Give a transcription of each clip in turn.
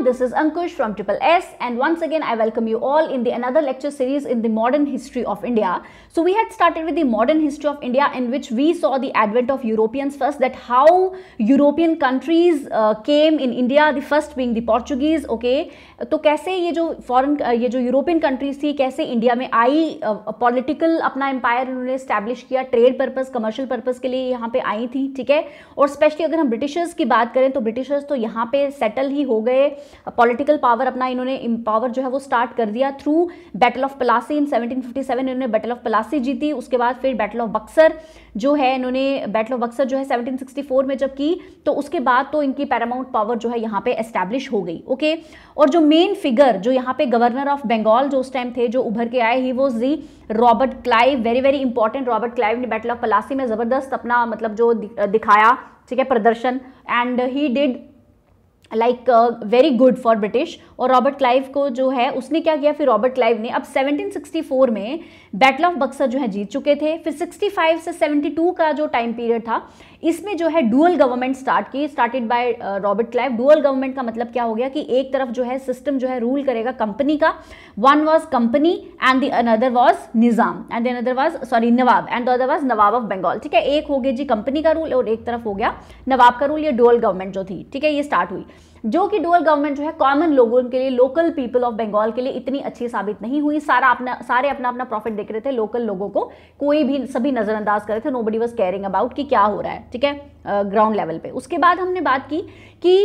everyone, this is Ankush from Triple S and once again I welcome you all in the another lecture series in the modern history of India. So we had started with the modern history of India in which we saw the advent of Europeans first that how European countries uh, came in India, the first being the Portuguese, okay. to kaise ye jo foreign ye jo european countries thi kaise india mein aayi political apna empire unhone establish kiya trade purpose commercial purpose ke liye yahan pe aayi thi theek hai aur specially agar hum britishers ki baat kare to britishers to yahan पे settle ही हो गए political power अपना इन्होंने power जो है वो start कर दिया through battle of Plassey in 1757 इन्होंने बैटल ऑफ पलासी जीती उसके बाद फिर बैटल ऑफ बक्सर जो है इन्होंने बैटल ऑफ बक्सर जो है 1764 में जब की तो उसके बाद तो इनकी पैरामाउंट पावर जो है यहाँ पे एस्टैब्लिश हो गई ओके और जो मेन फिगर जो यहाँ पे गवर्नर ऑफ बंगाल जो उस टाइम थे जो उभर के आए ही वो जी Robert Clive very very important Robert Clive ने बैटल ऑफ पलासी में ज़बरदस्त अपना मतलब जो दिखाया ठीक है प्रदर्शन and he did like very good for British और रॉबर्ट क्लाइव को जो है उसने क्या किया फिर रॉबर्ट क्लाइव ने अब 1764 में बैटल ऑफ बक्सर जो है जीत चुके थे फिर 65 से 72 का जो टाइम पीरियड था इसमें जो है डुअल गवर्नमेंट स्टार्ट की started by Robert Clive dual government का मतलब क्या हो गया कि एक तरफ जो है सिस्टम जो है रूल करेगा कंपनी का one was company and the another was Nizam and the another was sorry Nawab and the other was Nawab of Bengal ठीक है एक हो गया जी कंपनी का रूल और एक तरफ हो गया नवाब का रूल या डुअल गवर्नमेंट जो थी ठीक है ये स्टार्ट हुई जो कि डुअल गवर्नमेंट जो है कॉमन लोगों के लिए लोकल पीपल ऑफ बंगाल के लिए इतनी अच्छी साबित नहीं हुई सारा अपना सारे अपना अपना प्रॉफिट देख रहे थे लोकल लोगों को कोई भी सभी नज़रअंदाज कर रहे थे nobody was caring about कि क्या हो रहा है ठीक है ग्राउंड लेवल पे उसके बाद हमने बात की कि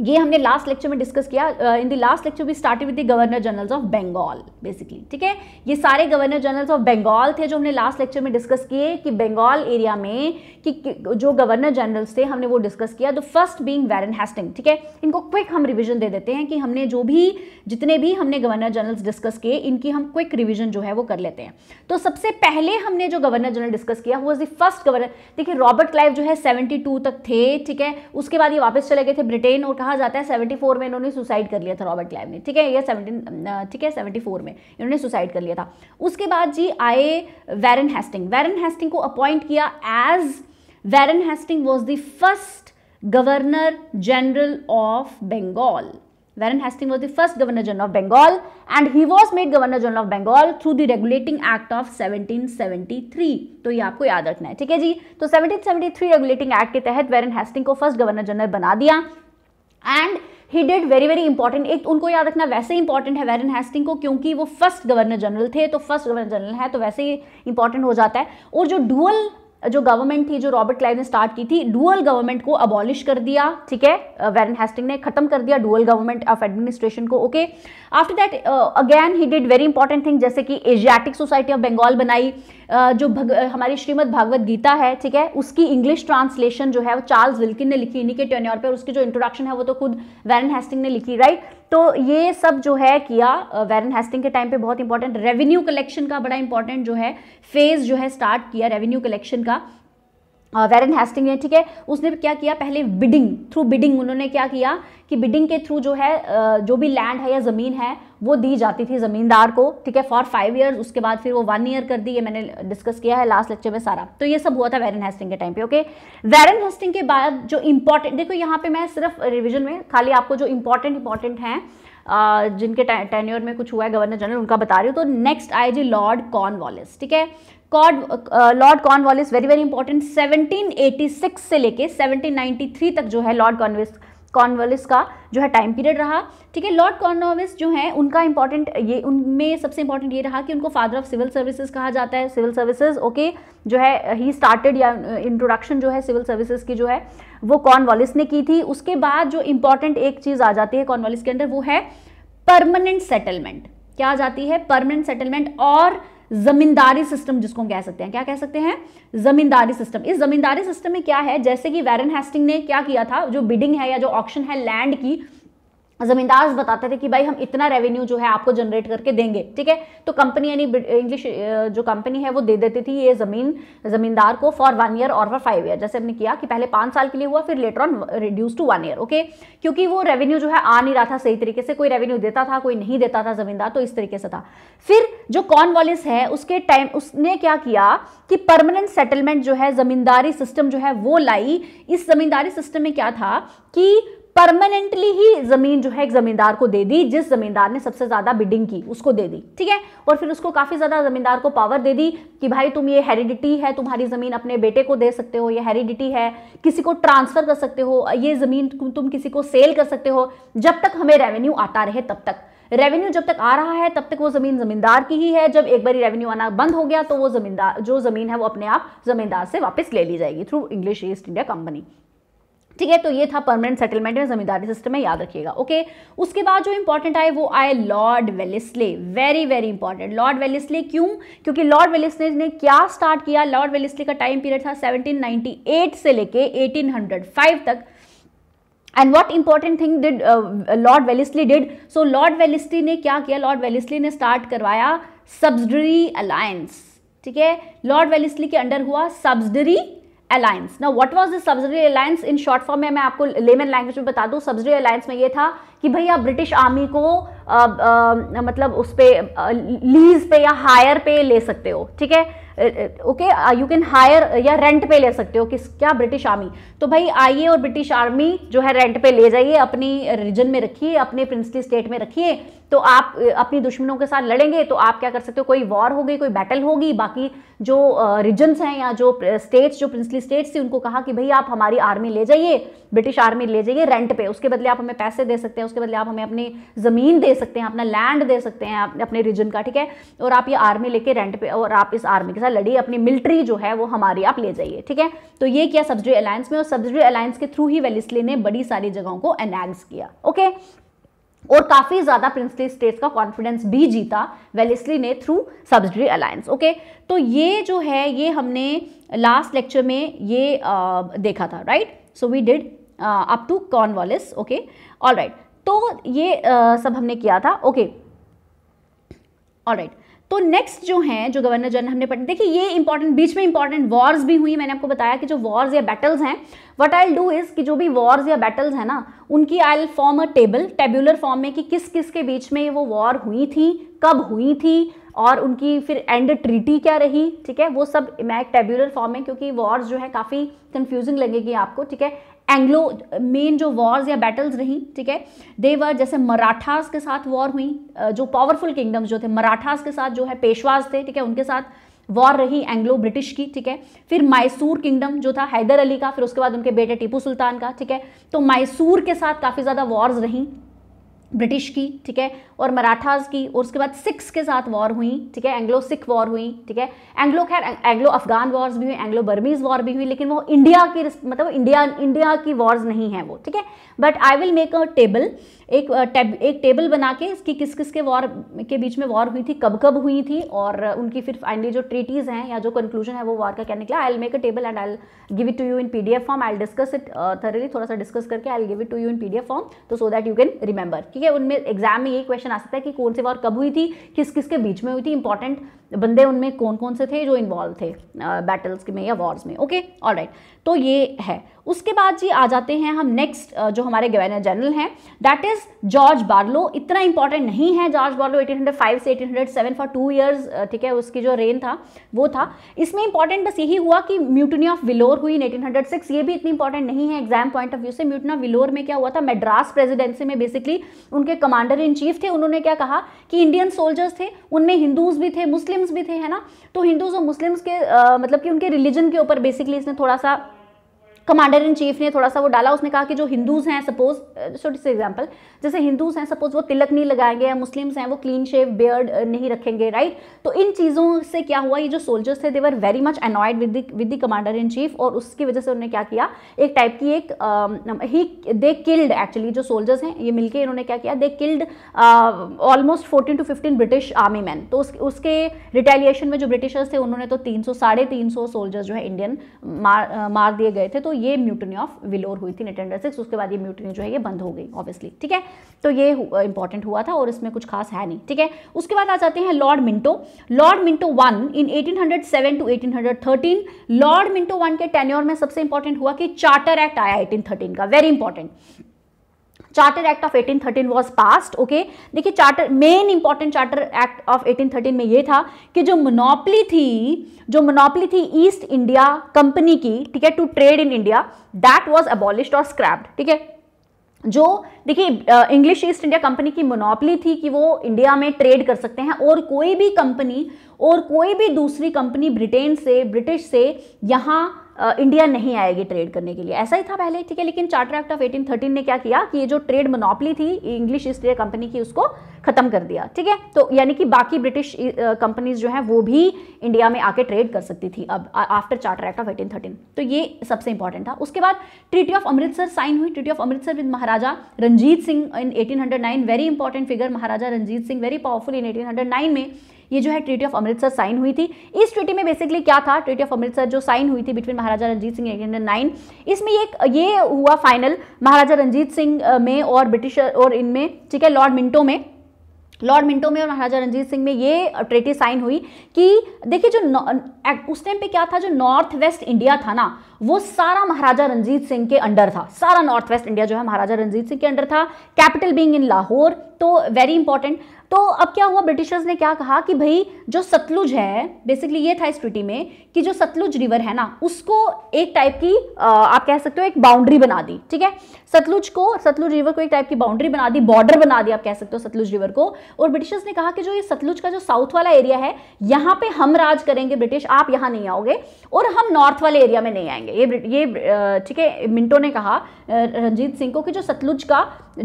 ये हमने लास्ट लेक्चर में डिस्कस किया in the last lecture we started with the governor generals of Bengal basically ठीक है ये सारे गवर्नर जनरल्स ऑफ बंगाल थे जो हमने लास्ट लेक्चर में डिस्कस किए कि बंगाल एरिया में कि, कि जो गवर्नर जनरल्स थे हमने वो डिस्कस किया the first being Warren Hastings ठीक है इनको क्विक हम रिविजन दे देते हैं कि हमने जो भी जितने भी हमने गवर्नर जनरल्स डिस्कस किए इनकी हम क्विक रिविजन जो है वो कर लेते हैं तो सबसे पहले हमने जो गवर्नर जनरल डिस्कस किया वो द फर्स्ट गवर्नर देखिए रॉबर्ट क्लाइव जो है सेवेंटी तक थे ठीक है उसके बाद ये वापस चले गए थे ब्रिटेन और कहा जाता है 74 में इन्होंने सुसाइड कर लिया था रॉबर्ट क्लाइव ने ठीक है ये 17 ठीक है 74 में इन्होंने सुसाइड कर लिया था उसके बाद जी आए वैरन हेस्टिंग वैरन हेस्टिंग को अपॉइंट किया as Warren Hasting was the first governor general of Bengal Warren Hastings was the first Governor General of Bengal and he was made Governor General of Bengal through the Regulating Act of 1773. तो ये आपको याद रखना है ठीक है जी तो 1773 regulating act के तहत वैरन हेस्टिंग को फर्स्ट गवर्नर जनरल बना दिया and he did very very important एक उनको याद रखना वैसे इंपॉर्टेंट है वेरन हेस्टिंग को क्योंकि वो फर्स्ट गवर्नर जनरल थे तो फर्स्ट गवर्नर जनरल है तो वैसे ही इंपॉर्टेंट हो जाता है और जो डुअल जो गवर्नमेंट थी जो रॉबर्ट क्लाइव ने स्टार्ट की थी डुअल गवर्नमेंट को अबॉलिश कर दिया ठीक है वेरन uh, हेस्टिंग ने खत्म कर दिया डुअल गवर्नमेंट ऑफ एडमिनिस्ट्रेशन को okay after that again he did very important thing जैसे कि एशियाटिक सोसाइटी ऑफ बंगाल बनाई uh, जो भग, uh, हमारी श्रीमद भागवत गीता है ठीक है उसकी इंग्लिश ट्रांसलेशन जो है वो चार्ल्स विल्किन ने लिखी इन्हीं के टेन्योर पर उसकी जो इंट्रोडक्शन है वो तो खुद वेरन हेस्टिंग ने लिखी राइट right? तो ये सब जो है किया वैरन हेस्टिंग के टाइम पे बहुत इंपॉर्टेंट रेवेन्यू कलेक्शन का बड़ा इंपॉर्टेंट जो है फेज जो है स्टार्ट किया रेवेन्यू कलेक्शन का वेरन हेस्टिंग ने ठीक है उसने क्या किया पहले बिडिंग थ्रू बिडिंग उन्होंने क्या किया कि बिडिंग के थ्रू जो है जो भी लैंड है या ज़मीन है वो दी जाती थी ज़मींदार को ठीक है फॉर फाइव इयर्स उसके बाद फिर वो वन ईयर कर दी ये मैंने डिस्कस किया है लास्ट लेक्चर में सारा तो ये सब हुआ था वेरन हेस्टिंग के टाइम पे ओके वेरन हेस्टिंग के बाद जो इम्पॉर्टेंट देखो यहाँ पे मैं सिर्फ रिविजन में खाली आपको जो इम्पॉर्टेंट इंपॉर्टेंट हैं जिनके टेन्योर में कुछ हुआ है गवर्नर जनरल उनका बता रही हूँ तो नेक्स्ट आए जी लॉर्ड कॉर्न ठीक है कॉड Lord Cornwallis very very important 1786 से लेके 1793 तक जो है लॉर्ड कॉर्नविस कॉर्नवालिस का जो है टाइम पीरियड रहा ठीक है लॉर्ड कॉर्नवालिस जो है उनका इंपॉर्टेंट ये उनमें सबसे इंपॉर्टेंट ये रहा कि उनको फादर ऑफ सिविल सर्विसेज कहा जाता है सिविल सर्विसेज ओके जो है ही स्टार्टेड या इंट्रोडक्शन जो है सिविल सर्विसेज की जो है वो कॉर्नवालिस ने की थी उसके बाद जो इंपॉर्टेंट एक चीज़ आ जाती है कॉर्नवालिस के अंदर वो है परमानेंट सेटलमेंट क्या आ जाती है परमानेंट सेटलमेंट और जमींदारी सिस्टम जिसको हम कह सकते हैं क्या कह सकते हैं जमींदारी सिस्टम इस जमींदारी सिस्टम में क्या है जैसे कि वैरन हेस्टिंग ने क्या किया था जो बिडिंग है या जो ऑप्शन है लैंड की जमींदार बताते थे कि भाई हम इतना रेवेन्यू जो है आपको जनरेट करके देंगे ठीक है तो कंपनी यानी इंग्लिश जो कंपनी है वो दे देती थी ये जमीन जमींदार को फॉर वन ईयर और फॉर फाइव ईयर जैसे हमने किया कि पहले पाँच साल के लिए हुआ फिर later on reduce to one year okay क्योंकि वो रेवेन्यू जो है आ नहीं रहा था सही तरीके से कोई रेवेन्यू देता था कोई नहीं देता था जमींदार तो इस तरीके से था फिर जो कॉर्न है उसके टाइम उसने क्या किया कि परमानेंट सेटलमेंट जो है जमींदारी सिस्टम जो है वो लाई इस जमींदारी सिस्टम में क्या था कि परमानेंटली ही जमीन जो है एक जमींदार को दे दी जिस जमींदार ने सबसे ज्यादा बिडिंग की उसको दे दी ठीक है और फिर उसको काफी ज्यादा जमींदार को पावर दे दी कि भाई तुम ये हेरिडिटी है तुम्हारी जमीन अपने बेटे को दे सकते हो ये हेरिडिटी है किसी को ट्रांसफर कर सकते हो ये जमीन तुम किसी को सेल कर सकते हो जब तक हमें रेवेन्यू आता रहे तब तक रेवेन्यू जब तक आ रहा है तब तक वो जमीन जमींदार की ही है जब एक बार रेवेन्यू आना बंद हो गया तो वो जमींदार जो जमीन है वो अपने आप जमींदार से वापस ले ली जाएगी through English East India Company ठीक है तो ये था परमानेंट सेटलमेंट में जमींदारी सिस्टम में याद रखिएगा ओके उसके बाद जो इंपॉर्टेंट आए वो आए Lord Wellesley very very important Lord Wellesley क्यों क्योंकि लॉर्ड वेलिसले ने क्या स्टार्ट किया लॉर्ड वेलिसले का टाइम पीरियड था 1798 से लेके 1805 तक and what important thing did Lord Wellesley did so Lord Wellesley ने क्या किया लॉर्ड वेलिस्ली ने स्टार्ट करवाया सब्सिडरी अलायंस ठीक है लॉर्ड वेलिस्ली के अंडर हुआ सब्सिडरी अलायंस ना what was this subsidiary alliance in short form में मैं आपको लेमन लैंग्वेज में बता दूं सब्सिडरी अलायंस में ये था कि भाई आप ब्रिटिश आर्मी को आ, आ, मतलब उस पर लीज पे या हायर पे ले सकते हो ठीक है ओके यू कैन हायर या रेंट पे ले सकते हो किस क्या ब्रिटिश आर्मी तो भाई आइए और ब्रिटिश आर्मी जो है रेंट पे ले जाइए अपनी रीजन में रखिए अपने प्रिंसली स्टेट में रखिए तो आप अपनी दुश्मनों के साथ लड़ेंगे तो आप क्या कर सकते हो कोई वॉर होगी कोई बैटल होगी बाकी जो रीजन्स हैं या जो स्टेट्स जो प्रिंसली स्टेट्स थी उनको कहा कि भाई आप हमारी आर्मी ले जाइए ब्रिटिश आर्मी ले जाइए रेंट पे उसके बदले आप हमें पैसे दे सकते हैं उसके बदले आप हमें अपनी ज़मीन दे सकते हैं अपना लैंड दे सकते हैं आप अपने रीजन का ठीक है और आप ये आर्मी लेके रेंट पे और आप इस आर्मी के साथ लड़िए अपनी मिलिट्री जो है वो हमारी आप ले जाइए ठीक है तो ये किया सब्जी अलायंस में और सब्जी अलायंस के थ्रू ही वेलिस्ले ने बड़ी सारी जगहों को एनैग्स किया ओके और काफ़ी ज़्यादा प्रिंसली स्टेट्स का कॉन्फिडेंस भी जीता वेलिसली ने थ्रू सब्सिडरी अलायंस ओके तो ये जो है ये हमने लास्ट लेक्चर में ये आ, देखा था right so we did up to Cornwallis okay all right तो ये आ, सब हमने किया था ओके ऑल राइट तो नेक्स्ट जो हैं जो गवर्नर जनरल हमने पढ़ देखिए ये इंपॉर्टेंट बीच में इंपॉर्टेंट वॉर्स भी हुई मैंने आपको बताया कि जो वॉर्स या बैटल्स हैं व्हाट आई डू इज कि जो भी वॉर्स या बैटल्स हैं ना उनकी I form a table tabular form में कि किस किस के बीच में वो वॉर हुई थी कब हुई थी और उनकी फिर एंड ट्रीटी क्या रही ठीक है वो सब मैं टेब्यूलर फॉर्म में क्योंकि वॉर्स जो है काफ़ी कंफ्यूजिंग लगेगी आपको ठीक है एंग्लो मेन जो वॉर्स या बैटल्स रहीं ठीक है देवर जैसे मराठास के साथ वॉर हुई जो पावरफुल किंगडम्स जो थे मराठास के साथ जो है पेशवाज थे ठीक है उनके साथ वॉर रही एंग्लो ब्रिटिश की ठीक है फिर मैसूर किंगडम जो था हैदर अली का फिर उसके बाद उनके बेटे टीपू सुल्तान का ठीक है तो मैसूर के साथ काफ़ी ज़्यादा वॉर्स रहीं ब्रिटिश की ठीक है और मराठाज की और उसके बाद सिक्स के साथ वॉर हुई ठीक है एंग्लो सिख वॉर हुई ठीक है एंग्लो खैर एंग्लो अफगान वॉर्स भी हुई एंग्लो बर्मीज वॉर भी हुई लेकिन वो इंडिया की मतलब इंडिया इंडिया की वॉर्स नहीं है वो ठीक है but I will make a table एक टेब, uh, एक टेबल बना के इसकी किस किस के वॉर के बीच में वॉर हुई थी कब कब हुई थी और उनकी फिर फाइनली जो ट्रीटीज़ हैं या जो कंक्लूजन है वो वॉर का क्या निकला I'll make a table and I give it to you in P D F form I discuss it thoroughly थोड़ा सा डिस्कस करके I give it to you in P D F form तो so that you can remember ठीक है उनमें exam में यही question question आ सकता है कि कौन सी वॉर कब हुई थी किस किसके बीच में हुई थी इंपॉर्टेंट बंदे उनमें कौन कौन से थे जो इन्वॉल्व थे बैटल्स में या वॉर्स में ओके ऑल राइट तो ये है उसके बाद जी आ जाते हैं हम नेक्स्ट जो हमारे गवर्नर जनरल हैं दैट इज़ जॉर्ज बार्लो इतना इंपॉर्टेंट नहीं है जॉर्ज बार्लो 1805 से 1807 फॉर टू इयर्स ठीक है उसकी जो रेन था वो था इसमें इंपॉर्टेंट बस यही हुआ कि म्यूटनी ऑफ विलोर हुई इन एटीन ये भी इतनी इंपॉर्टेंट नहीं है एग्जाम पॉइंट ऑफ व्यू से म्यूटना विलोर में क्या हुआ था मेड्रास प्रेजिडेंसी में बेसिकली उनके कमांडर इन चीफ थे उन्होंने क्या कहा कि इंडियन सोल्जर्स थे उनमें हिंदूज भी थे मुस्लिम क्रिश्चियंस भी थे है ना तो हिंदूज और मुस्लिम्स के आ, मतलब कि उनके रिलीजन के ऊपर बेसिकली इसने थोड़ा सा कमांडर इन चीफ ने थोड़ा सा वो डाला उसने कहा कि जो हिंदूज हैं सपोज छोटे से एग्जाम्पल जैसे हिंदूज हैं सपोज वो तिलक नहीं लगाएंगे या मुस्लिम्स हैं वो क्लीन शेव बियर्ड नहीं रखेंगे राइट तो इन चीज़ों से क्या हुआ ये जो सोल्जर्स थे they were very much annoyed with with the commander in chief और उसकी वजह से उन्होंने क्या किया एक टाइप की एक ही दे किल्ड एक्चुअली जो सोल्जर्स हैं ये मिलकर इन्होंने क्या किया they killed almost fourteen to fifteen British army man तो उस, उसके रिटेलिएशन में जो ब्रिटिशर्स थे उन्होंने तो तीन सौ साढ़े तीन सौ सोल्जर्स जो है इंडियन मार uh, मार दिए गए थे तो ये म्यूटनी ऑफ विलोर हुई थी एटीन सिक्स उसके बाद ये म्यूटनी जो है ये बंद हो गई ऑब्वियसली ठीक है तो ये इंपॉर्टेंट uh, हुआ था और इसमें कुछ खास है नहीं ठीक है उसके बाद आ जाते हैं Lord Minto Lord Minto one in 1807 to 1813 Lord Minto one के टेन्योर में सबसे इंपॉर्टेंट हुआ कि चार्टर एक्ट आया 1813 का very important charter act of 1813 was passed okay देखिए charter main important charter act of 1813 में ये था कि जो मोनोपली थी जो मोनोपली थी ईस्ट इंडिया कंपनी की ठीक है to trade in India that was abolished और स्क्रैप्ड ठीक है जो देखिए इंग्लिश ईस्ट इंडिया कंपनी की मोनोपली थी कि वो इंडिया में ट्रेड कर सकते हैं और कोई भी कंपनी और कोई भी दूसरी कंपनी ब्रिटेन से ब्रिटिश से यहाँ इंडिया नहीं आएगी ट्रेड करने के लिए ऐसा ही था पहले ठीक है लेकिन charter act of eighteen thirteen ने क्या किया कि ये जो ट्रेड मोनोपली थी इंग्लिश ईस्ट इंडिया कंपनी की उसको खत्म कर दिया ठीक है तो यानी कि बाकी ब्रिटिश कंपनीज जो हैं वो भी इंडिया में आके ट्रेड कर सकती थी अब after charter act of eighteen thirteen तो ये सबसे इंपॉर्टेंट था उसके बाद ट्रीटी ऑफ अमृतसर साइन हुई treaty of Amritsar with Maharaja Ranjit Singh in eighteen very important figure Maharaja Ranjit Singh very powerful in eighteen में ये जो है ट्रीटी ऑफ अमृतसर साइन हुई थी इस ट्रीटी में बेसिकली क्या था ट्रीटी ऑफ अमृतसर जो साइन हुई थी between Maharaja Ranjit Singh eighteen nine इसमें ये ये हुआ फाइनल महाराजा रंजीत सिंह में और ब्रिटिश और इनमें ठीक है लॉर्ड मिंटो में लॉर्ड मिंटो में और महाराजा रंजीत सिंह में ये ट्रेटी साइन हुई कि देखिए जो उस टाइम पे क्या था जो नॉर्थ वेस्ट इंडिया था ना वो सारा महाराजा रंजीत सिंह के अंडर था सारा नॉर्थ वेस्ट इंडिया जो है महाराजा रंजीत सिंह के अंडर था कैपिटल बींग इन लाहौर तो वेरी इंपॉर्टेंट तो अब क्या हुआ ब्रिटिशर्स ने क्या कहा कि भाई जो सतलुज है बेसिकली ये था इस ट्रिटी में कि जो सतलुज रिवर है ना उसको एक टाइप की आप कह सकते हो एक बाउंड्री बना दी ठीक है सतलुज को सतलुज रिवर को एक टाइप की बाउंड्री बना दी बॉर्डर बना दी आप कह सकते हो सतलुज रिवर को और ब्रिटिशर्स ने कहा कि जो ये सतलुज का जो साउथ वाला एरिया है यहाँ पे हम राज करेंगे ब्रिटिश आप यहां नहीं आओगे और हम नॉर्थ वाले एरिया में नहीं आएंगे ये ये ठीक है मिंटो ने कहा रंजीत सिंह को कि जो सतलुज का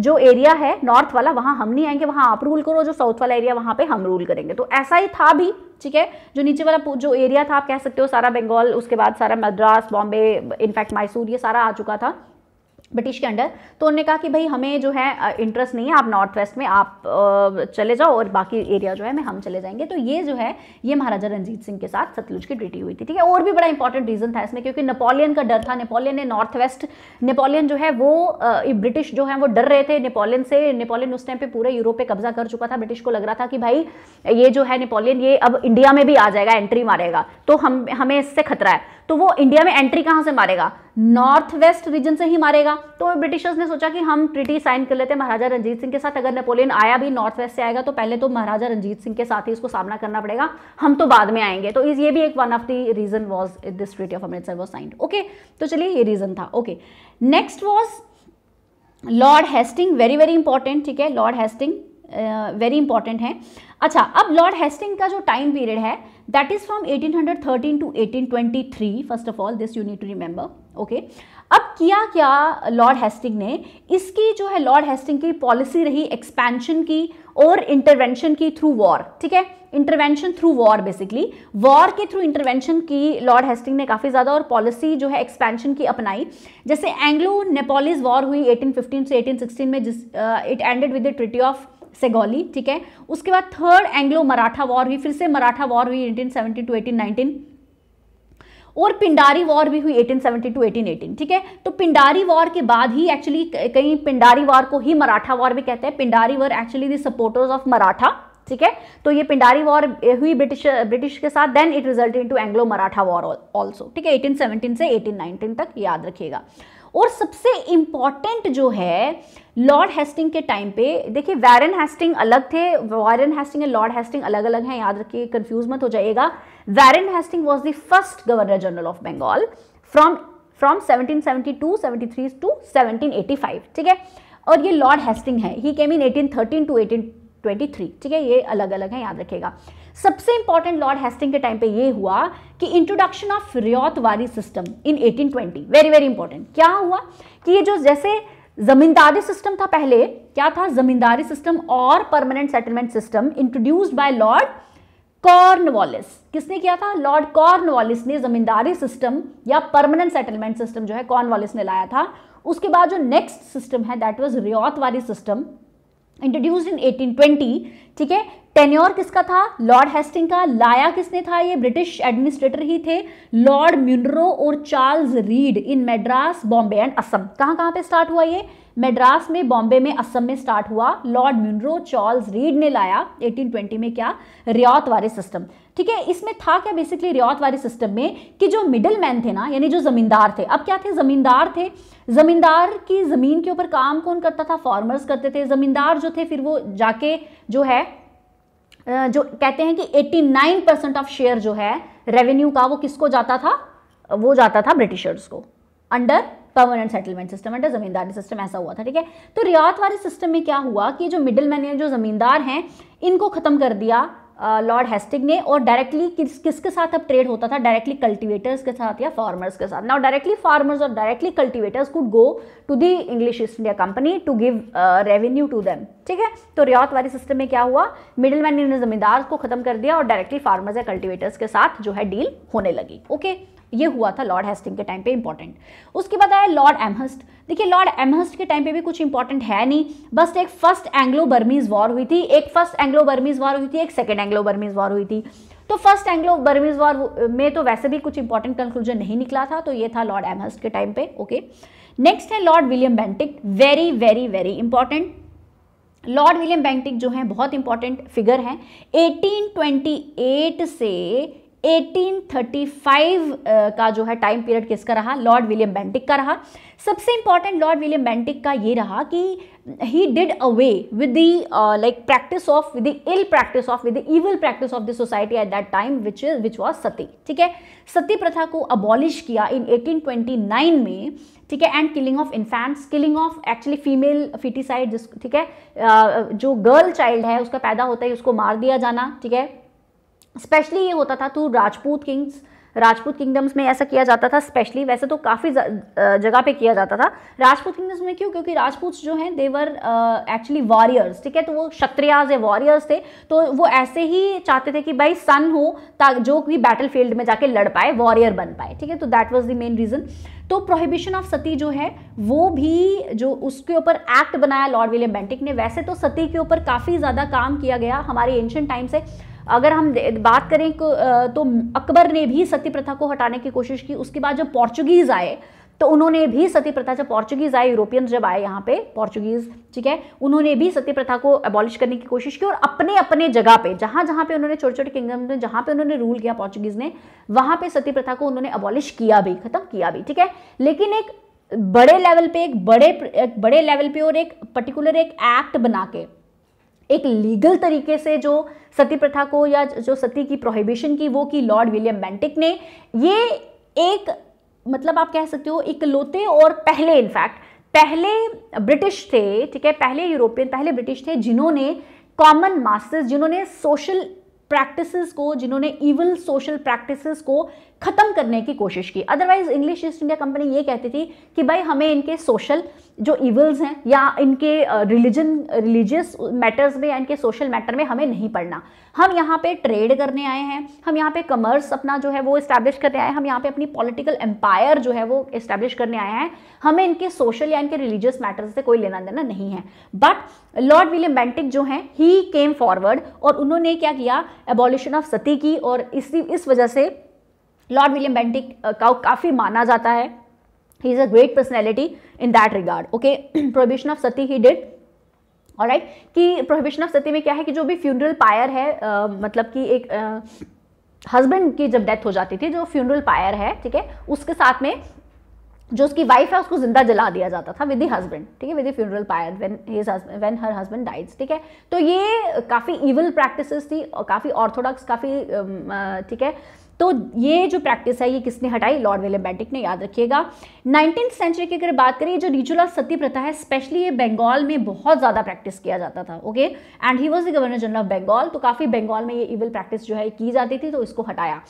जो एरिया है नॉर्थ वाला वहां हम नहीं आएंगे वहां आप रूल करो जो साउथ वाला एरिया वहां पे हम रूल करेंगे तो ऐसा ही था भी ठीक है जो नीचे वाला जो एरिया था आप कह सकते हो सारा बंगाल उसके बाद सारा मद्रास बॉम्बे इनफैक्ट मैसूर ये सारा आ चुका था ब्रिटिश के अंडर तो उन्होंने कहा कि भाई हमें जो है इंटरेस्ट नहीं है आप नॉर्थ वेस्ट में आप चले जाओ और बाकी एरिया जो है मैं हम चले जाएंगे तो ये जो है ये महाराजा रंजीत सिंह के साथ सतलुज की ड्यूटी हुई थी ठीक है और भी बड़ा इंपॉर्टेंट रीजन था इसमें क्योंकि नेपोलियन का डर था नेपोलियन ने नॉर्थ वेस्ट नेपोलियन जो है वो ब्रिटिश जो है वो डर रहे थे नेपोलियन से नेपोलियन उस टाइम पर पूरे यूरोप पर कब्जा कर चुका था ब्रिटिश को लग रहा था कि भाई ये जो है नेपोलियन ये अब इंडिया में भी आ जाएगा एंट्री मारेगा तो हम हमें इससे खतरा है तो वो इंडिया में एंट्री कहां से मारेगा नॉर्थ वेस्ट रीजन से ही मारेगा तो ब्रिटिशर्स ने सोचा कि हम ट्रिटी साइन कर लेते हैं महाराजा रंजीत सिंह के साथ अगर नेपोलियन आया भी नॉर्थ वेस्ट से आएगा तो पहले तो महाराजा रंजीत सिंह के साथ ही इसको सामना करना पड़ेगा हम तो बाद में आएंगे तो ये भी एक one of the reason was this treaty of Amritsar was signed okay तो चलिए ये रीजन था okay next was Lord Hasting very very important ठीक है लॉर्ड हेस्टिंग वेरी इंपॉर्टेंट है अच्छा अब लॉर्ड हेस्टिंग का जो टाइम पीरियड है that is from 1813 to 1823 first of all this you need to remember okay अब किया क्या लॉर्ड हेस्टिंग ने इसकी जो है लॉर्ड हेस्टिंग की पॉलिसी रही एक्सपेंशन की और इंटरवेंशन की थ्रू वॉर ठीक है intervention through war basically war के थ्रू इंटरवेंशन की लॉर्ड हेस्टिंग ने काफ़ी ज़्यादा और पॉलिसी जो है एक्सपेंशन की अपनाई जैसे एंग्लो नेपोलिस वॉर हुई 1815 से 1816 में जिस it ended with the treaty of Segauli ठीक है उसके बाद थर्ड एंग्लो मराठा वॉर हुई फिर से मराठा वॉर हुई eighteen seventy two eighteen nineteen और पिंडारी वॉर भी हुई 1872 टू 1818 ठीक है तो पिंडारी वॉर के बाद ही एक्चुअली कई पिंडारी वॉर को ही मराठा वॉर भी कहते हैं Pindari war actually the supporters of Maratha ठीक है तो ये पिंडारी वॉर हुई ब्रिटिश ब्रिटिश के साथ then it result into Anglo Maratha war also ठीक है 1817 से 1819 तक याद रखिएगा और सबसे इम्पॉर्टेंट जो है लॉर्ड हेस्टिंग के टाइम पे देखिए वैरन हेस्टिंग अलग थे Warren Hasting and Lord Hasting अलग अलग हैं याद रखिए कंफ्यूज मत हो जाएगा Warren Hasting was the first governor general of Bengal from from 1772 73 to 1785 ठीक है और ये लॉर्ड हेस्टिंग है ही केम इन 1813 टू 1823 ठीक है ये अलग अलग है याद रखिएगा सबसे इंपॉर्टेंट लॉर्ड हेस्टिंग के टाइम पे ये हुआ कि introduction of ryotwari system in 1820 very very important क्या हुआ कि ये जो जैसे जमींदारी सिस्टम था पहले क्या था जमींदारी सिस्टम और permanent settlement system introduced by Lord Cornwallis किसने किया था लॉर्ड कॉर्नवालिस ने जमींदारी सिस्टम या परमानेंट सेटलमेंट सिस्टम जो है कॉर्नवालिस ने लाया था उसके बाद जो नेक्स्ट सिस्टम है दैट वाज वारी सिस्टम इंट्रोड्यूस इन 1820 ठीक है टेन्योर किसका था लॉर्ड हेस्टिंग का लाया किसने था ये ब्रिटिश एडमिनिस्ट्रेटर ही थे लॉर्ड म्यूनरो और Charles Reid in Madras Bombay and Assam कहाँ कहाँ पे स्टार्ट हुआ ये मेड्रास में बॉम्बे में असम में स्टार्ट हुआ लॉर्ड म्यूनरो चार्ल्स रीड ने लाया 1820 में क्या रियात वारे सिस्टम ठीक है इसमें था क्या बेसिकली रियात वाले सिस्टम में कि जो मिडल मैन थे ना यानी जो ज़मींदार थे अब क्या थे ज़मींदार थे ज़मींदार की ज़मीन के ऊपर काम कौन करता था फार्मर्स करते थे ज़मींदार जो थे फिर वो जाके जो है जो कहते हैं कि 89 परसेंट ऑफ शेयर जो है रेवेन्यू का वो किसको जाता था वो जाता था ब्रिटिशर्स को under permanent settlement system under zamindari system ऐसा हुआ था ठीक है तो रियात वाले सिस्टम में क्या हुआ कि जो मिडिल मैन जो जमींदार हैं इनको ख़त्म कर दिया लॉर्ड हेस्टिंग ने और डायरेक्टली किस किसके साथ अब ट्रेड होता था डायरेक्टली कल्टीवेटर्स के साथ या फार्मर्स के साथ नाउ डायरेक्टली फार्मर्स और directly cultivators could go to the English East India company to give revenue to them ठीक है तो रियात वाली सिस्टम में क्या हुआ मिडिल मैन ने जमींदार को खत्म कर दिया और डायरेक्टली फार्मर्स या कल्टीवेटर्स के साथ जो है डील होने लगी ओके okay? ये हुआ था लॉर्ड हेस्टिंग के टाइम पे इंपॉर्टेंट उसके बाद आया लॉर्ड एमहस्ट देखिए लॉर्ड एमहस्ट के टाइम पे भी कुछ इंपॉर्टेंट है नहीं बस एक फर्स्ट एंग्लो बर्मीज वॉर हुई थी एक फर्स्ट एंग्लो बर्मीज वॉर हुई थी एक सेकेंड एंग्लो बर्मीज वॉर हुई थी तो फर्स्ट एंग्लो बर्मीज वॉर में तो वैसे भी कुछ इंपॉर्टेंट कंक्लूजन नहीं निकला था तो ये था लॉर्ड एमहस्ट के टाइम पे ओके नेक्स्ट है Lord William Bentinck very very very important Lord William Bentinck जो है बहुत इंपॉर्टेंट फिगर है 1828 से 1835 का जो है टाइम पीरियड किसका रहा लॉर्ड विलियम बेंटिक का रहा सबसे इंपॉर्टेंट लॉर्ड विलियम बेंटिक का ये रहा कि he did away with the like practice of with the ill practice of with the evil practice of the society at that time which is which was sati ठीक है सती प्रथा को abolish किया इन 1829 में ठीक है and killing of infants killing of actually female foeticide जिस ठीक है uh, जो गर्ल चाइल्ड है उसका पैदा होता है उसको मार दिया जाना ठीक है स्पेशली ये होता था तो राजपूत किंग्स राजपूत किंगडम्स में ऐसा किया जाता था स्पेशली वैसे तो काफ़ी जगह पे किया जाता था राजपूत किंगडम्स में क्यों क्योंकि राजपूत जो हैं देवर एक्चुअली वॉरियर्स ठीक है तो वो क्षत्रियाज या वॉरियर्स थे तो वो ऐसे ही चाहते थे कि भाई सन हो ताकि जो भी बैटल फील्ड में जाके लड़ पाए वॉरियर बन पाए ठीक है तो that was the main reason तो प्रोहिबिशन ऑफ सती जो है वो भी जो उसके ऊपर एक्ट बनाया लॉर्ड विलियम बेंटिक ने वैसे तो सती के ऊपर काफ़ी ज़्यादा काम किया गया हमारे एंशंट टाइम से अगर हम बात करें तो अकबर ने भी सती प्रथा को हटाने की कोशिश की उसके बाद जब पोर्चुगीज़ आए तो उन्होंने भी सती प्रथा जब पोर्चुगीज़ आए यूरोपियन जब आए यहाँ पे पोर्चुगीज़ ठीक है उन्होंने भी सती प्रथा को अबॉलिश करने की कोशिश की और अपने अपने जगह पे जहाँ जहाँ पे उन्होंने छोटे छोटे किंगडम में जहाँ पे उन्होंने रूल किया पोर्चुगीज़ ने वहाँ पे सती प्रथा को उन्होंने अबॉलिश किया भी खत्म किया भी ठीक है लेकिन एक बड़े लेवल पे एक बड़े एक बड़े लेवल पे और एक पर्टिकुलर एक एक्ट बना के एक लीगल तरीके से जो सती प्रथा को या जो सती की प्रोहिबिशन की वो की लॉर्ड विलियम बेंटिक ने ये एक मतलब आप कह सकते हो इकलौते और पहले इनफैक्ट पहले ब्रिटिश थे ठीक है पहले यूरोपियन पहले ब्रिटिश थे जिन्होंने कॉमन मास्टर्स जिन्होंने सोशल प्रैक्टिसेस को जिन्होंने इवल सोशल प्रैक्टिसेस को ख़त्म करने की कोशिश की otherwise English East India company ये कहती थी कि भाई हमें इनके सोशल जो इवल्स हैं या इनके रिलीजन रिलीजियस मैटर्स में या इनके सोशल मैटर में हमें नहीं पढ़ना हम यहाँ पे ट्रेड करने आए हैं हम यहाँ पे कमर्स अपना जो है वो इस्टेब्लिश करने आए हैं हम यहाँ पे अपनी पॉलिटिकल एम्पायर जो है वो इस्टेब्लिश करने आए हैं हमें इनके सोशल या इनके रिलीजियस मैटर्स से कोई लेना देना नहीं है बट लॉर्ड विलियम बेंटिक जो हैं ही केम फॉरवर्ड और उन्होंने क्या किया एबॉल्यूशन ऑफ सती की और इसी इस वजह से लॉर्ड विलियम बेंटिक का काफ़ी माना जाता है he is a great personality in that regard okay prohibition of sati he did all right ki prohibition of sati mein kya hai ki jo bhi funeral pyre hai uh, matlab ki ek uh, husband ki jab death ho jati thi jo funeral pyre hai theek hai uske sath mein जो उसकी wife है उसको जिंदा जला दिया जाता था with husband ठीक है with funeral pyre when his husband when her husband dies ठीक है तो ये काफ़ी इवल प्रैक्टिसेस थी और काफ़ी ऑर्थोडॉक्स काफ़ी ठीक है तो ये जो प्रैक्टिस है ये किसने हटाई लॉर्ड विलियम बेंटिक ने याद रखिएगा नाइनटीन सेंचुरी की अगर बात करें जो रिचुअल और सती प्रथा है स्पेशली ये बंगाल में बहुत ज़्यादा प्रैक्टिस किया जाता था okay and he was the governor general of Bengal तो काफ़ी बंगाल में ये इविल प्रैक्टिस जो है की जाती थी तो इसको हटाया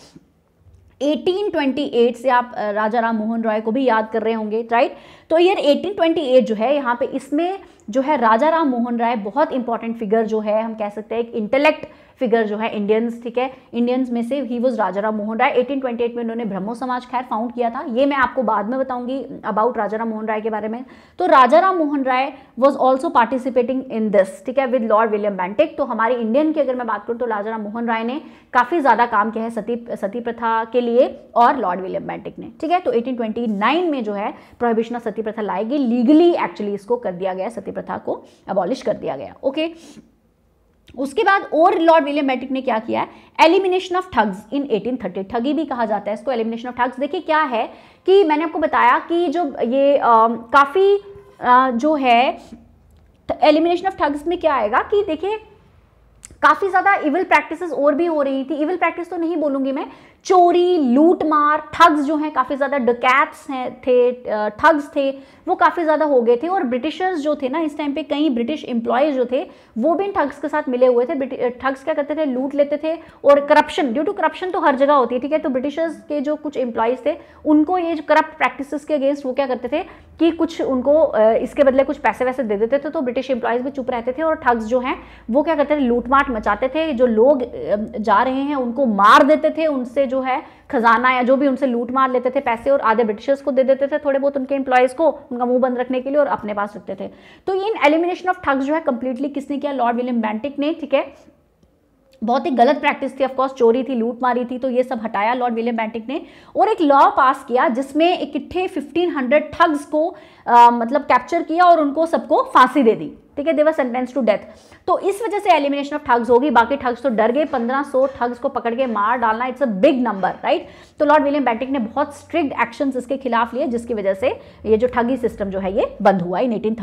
1828 से आप राजा राम मोहन रॉय को भी याद कर रहे होंगे राइट तो ईयर 1828 जो है यहाँ पे इसमें जो है राजा राम मोहन रॉय बहुत इंपॉर्टेंट फिगर जो है हम कह सकते हैं एक इंटेलेक्ट फिगर जो है इंडियंस ठीक है इंडियंस में से he was Raja Ram Mohan Roy eighteen में उन्होंने ब्रह्मो समाज खैर फाउंड किया था ये मैं आपको बाद में बताऊंगी अबाउट राजा राम मोहन राय के बारे में तो Raja Ram Mohan Roy was also participating in this ठीक है विद लॉर्ड विलियम बैंटिक तो हमारे इंडियन की अगर मैं बात करूँ तो राजा राम मोहन राय ने काफ़ी ज़्यादा काम किया है सती सती प्रथा के लिए और लॉर्ड विलियम बैंटिक ने ठीक है तो एटीन में जो है प्रोहिबिशन सती प्रथा लाएगी लीगली एक्चुअली इसको कर दिया गया सती प्रथा को अबॉलिश कर दिया गया ओके okay? उसके बाद और लॉर्ड विलियम बेंटिक ने क्या किया है एलिमिनेशन ऑफ ठग्स इन 1830 ठगी भी कहा जाता है इसको एलिमिनेशन ऑफ ठग्स देखिए क्या है कि मैंने आपको बताया कि जो ये काफ़ी जो है एलिमिनेशन ऑफ ठग्स में क्या आएगा कि देखिए काफ़ी ज़्यादा इविल प्रैक्टिसेस और भी हो रही थी इविल प्रैक्टिस तो नहीं बोलूंगी मैं चोरी लूटमार ठग्स जो हैं काफ़ी ज़्यादा डकैप्स हैं थे ठग्स थे वो काफ़ी ज़्यादा हो गए थे और ब्रिटिशर्स जो थे ना इस टाइम पे कई ब्रिटिश एम्प्लॉयज़ जो थे वो भी इन ठग्स के साथ मिले हुए थे ठग्स क्या करते थे लूट लेते थे और करप्शन ड्यू टू करप्शन तो हर जगह होती है ठीक है तो ब्रिटिशर्स के जो कुछ एम्प्लॉयज़ थे उनको ये करप्ट प्रैक्टिस के अगेंस्ट वो क्या करते थे कि कुछ उनको इसके बदले कुछ पैसे वैसे दे देते थे तो ब्रिटिश एम्प्लॉयज़ भी चुप रहते थे और ठग्स जो हैं वो क्या करते थे लूटमाट मचाते थे जो लोग जा रहे हैं उनको मार देते थे उनसे जो जो है खजाना या जो भी उनसे लूट मार लेते थे पैसे और आधे ब्रिटिशर्स को दे देते थे थोड़े बहुत उनके एम्प्लॉयज़ को उनका मुंह बंद रखने के लिए और अपने पास रखते थे तो इन एलिमिनेशन ऑफ ठग्स जो है कंप्लीटली किसने किया लॉर्ड विलियम बैंटिक ने ठीक है बहुत ही गलत प्रैक्टिस थी ऑफकोर्स चोरी थी लूट मारी थी तो ये सब हटाया लॉर्ड विलियम बैंटिक ने और एक लॉ पास किया जिसमें इकट्ठे 1500 ठग्स को आ, मतलब कैप्चर किया और उनको सबको फांसी दे दी ठीक है देवर सेंटेंस टू डेथ तो इस वजह से एलिमिनेशन ऑफ ठग्स होगी बाकी ठग्स तो डर गए 1500 ठग्स को पकड़ के मार डालना it's a big number right तो लॉर्ड विलियम बैटिक ने बहुत स्ट्रिक्ट एक्शन इसके खिलाफ लिए जिसकी वजह से ये जो ठगी सिस्टम जो है ये बंद हुआ इन एटीन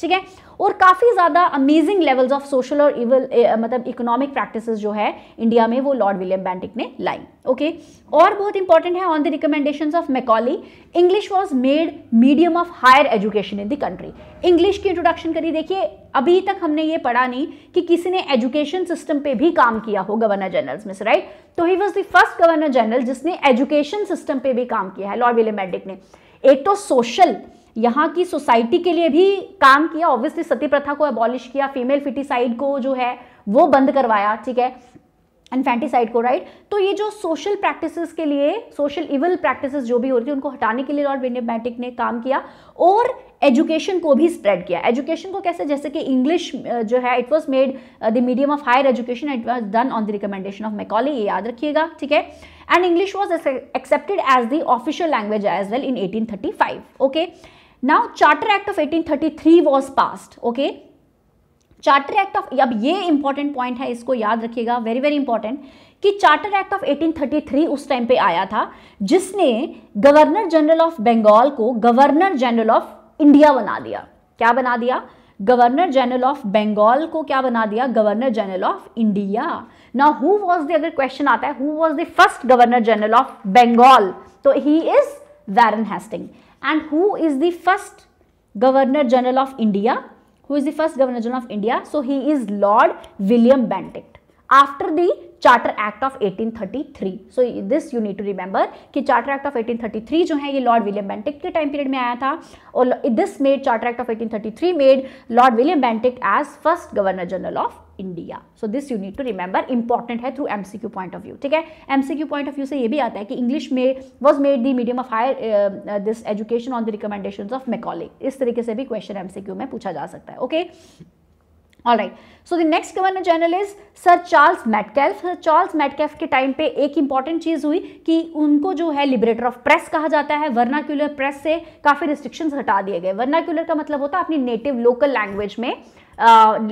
ठीक है और काफ़ी ज़्यादा अमेजिंग लेवल्स ऑफ सोशल और इवल मतलब इकोनॉमिक प्रैक्टिस जो है इंडिया में वो लॉर्ड विलियम बैंटिक ने लाई ओके okay? और बहुत इंपॉर्टेंट है on the recommendation of Macaulay English was made medium of higher education in the country English की इंट्रोडक्शन करी देखिए अभी तक हमने ये पढ़ा नहीं कि किसी ने एजुकेशन सिस्टम पे भी काम किया हो गवर्नर जनरल्स में राइट तो he was the first governor general जिसने एजुकेशन सिस्टम पे भी काम किया है लॉर्ड विलियम मेडिक ने एक तो सोशल यहाँ की सोसाइटी के लिए भी काम किया ऑब्वियसली सती प्रथा को एबॉलिश किया फीमेल फिटिसाइड को जो है वो बंद करवाया ठीक है इन्फेंटिसाइड को राइट तो ये जो सोशल प्रैक्टिसेस के लिए सोशल इवल प्रैक्टिसेस जो भी होती है उनको हटाने के लिए लॉर्ड विनेमैटिक ने काम किया और एजुकेशन को भी स्प्रेड किया एजुकेशन को कैसे जैसे कि इंग्लिश जो है it was made the medium of higher education it was done on the recommendation of Macaulay ये याद रखिएगा ठीक है and English was accepted as the official language as well in 1835 okay now charter act of 1833 was passed okay charter act of अब ये important point है इसको याद रखिएगा वेरी वेरी इंपॉर्टेंट कि चार्टर एक्ट ऑफ 1833 उस टाइम पे आया था जिसने गवर्नर जनरल ऑफ बंगाल को गवर्नर जनरल ऑफ इंडिया बना दिया क्या बना दिया गवर्नर जनरल ऑफ बंगाल को क्या बना दिया गवर्नर जनरल ऑफ इंडिया ना हु वॉज द अगर क्वेश्चन आता है who was the first governor general of Bengal तो he is Warren Hasting and who is the first governor general of India who is the first governor general of India so he is Lord William Bentinck after the charter act of 1833 so this you need to remember कि charter act of 1833 जो है ये Lord William Bentinck के time period में आया था और this made charter act of 1833 made Lord William Bentinck as first governor general of India so this you need to remember important है through MCQ point of view ठीक है MCQ point of view से ये भी आता है कि English में was made the medium of higher this education on the recommendation of Macaulay इस तरीके से भी क्वेश्चन एमसीक्यू में पूछा जा सकता है okay okay? All right so the next governor general is sir Charles Metcalfe sir Charles Metcalfe के टाइम पे एक इंपॉर्टेंट चीज़ हुई कि उनको जो है लिबरेटर ऑफ प्रेस कहा जाता है वर्नाक्यूलर प्रेस से काफ़ी रिस्ट्रिक्शंस हटा दिए गए वर्नाक्यूलर का मतलब होता है अपनी नेटिव लोकल लैंग्वेज में